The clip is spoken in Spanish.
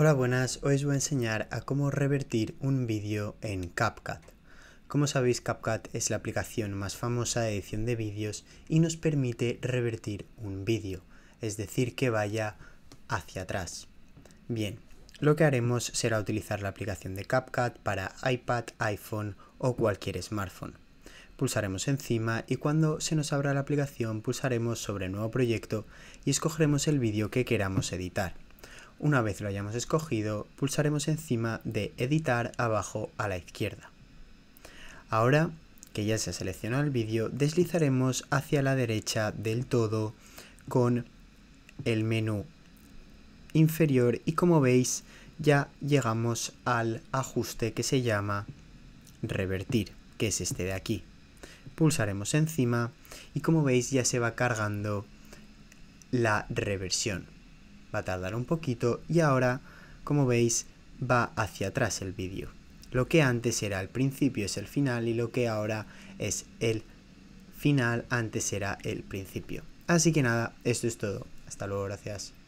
Hola buenas, hoy os voy a enseñar a cómo revertir un vídeo en CapCut. Como sabéis CapCut es la aplicación más famosa de edición de vídeos y nos permite revertir un vídeo, es decir que vaya hacia atrás. Bien, lo que haremos será utilizar la aplicación de CapCut para iPad, iPhone o cualquier smartphone. Pulsaremos encima y cuando se nos abra la aplicación pulsaremos sobre Nuevo proyecto y escogeremos el vídeo que queramos editar. Una vez lo hayamos escogido, pulsaremos encima de Editar abajo a la izquierda. Ahora que ya se ha seleccionado el vídeo, deslizaremos hacia la derecha del todo con el menú inferior y como veis ya llegamos al ajuste que se llama revertir, que es este de aquí. Pulsaremos encima y como veis ya se va cargando la reversión va a tardar un poquito y ahora, como veis, va hacia atrás el vídeo. Lo que antes era el principio es el final y lo que ahora es el final antes era el principio. Así que nada, esto es todo. Hasta luego, gracias.